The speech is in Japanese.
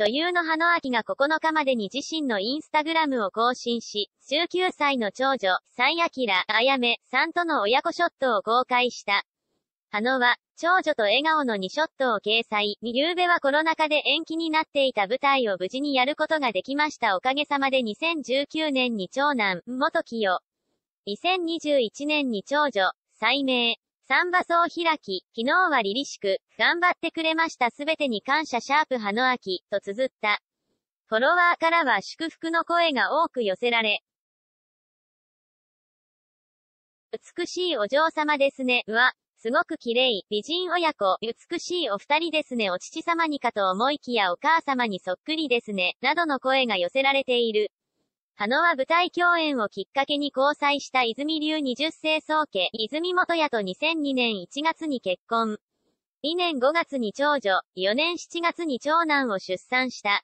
女優の葉野が9日までに自身のインスタグラムを更新し、19歳の長女、サイアキラ、あやめ、さんとの親子ショットを公開した。葉野は、長女と笑顔の2ショットを掲載。夕べはコロナ禍で延期になっていた舞台を無事にやることができましたおかげさまで2019年に長男、元清。2021年に長女、再明。サンバソ開き、昨日は凛々しく、頑張ってくれましたすべてに感謝シャープ葉の秋、と綴った。フォロワーからは祝福の声が多く寄せられ、美しいお嬢様ですね、うわ、すごく綺麗、美人親子、美しいお二人ですね、お父様にかと思いきやお母様にそっくりですね、などの声が寄せられている。羽野は舞台共演をきっかけに交際した泉流20世宗家、泉元也と2002年1月に結婚。2年5月に長女、4年7月に長男を出産した。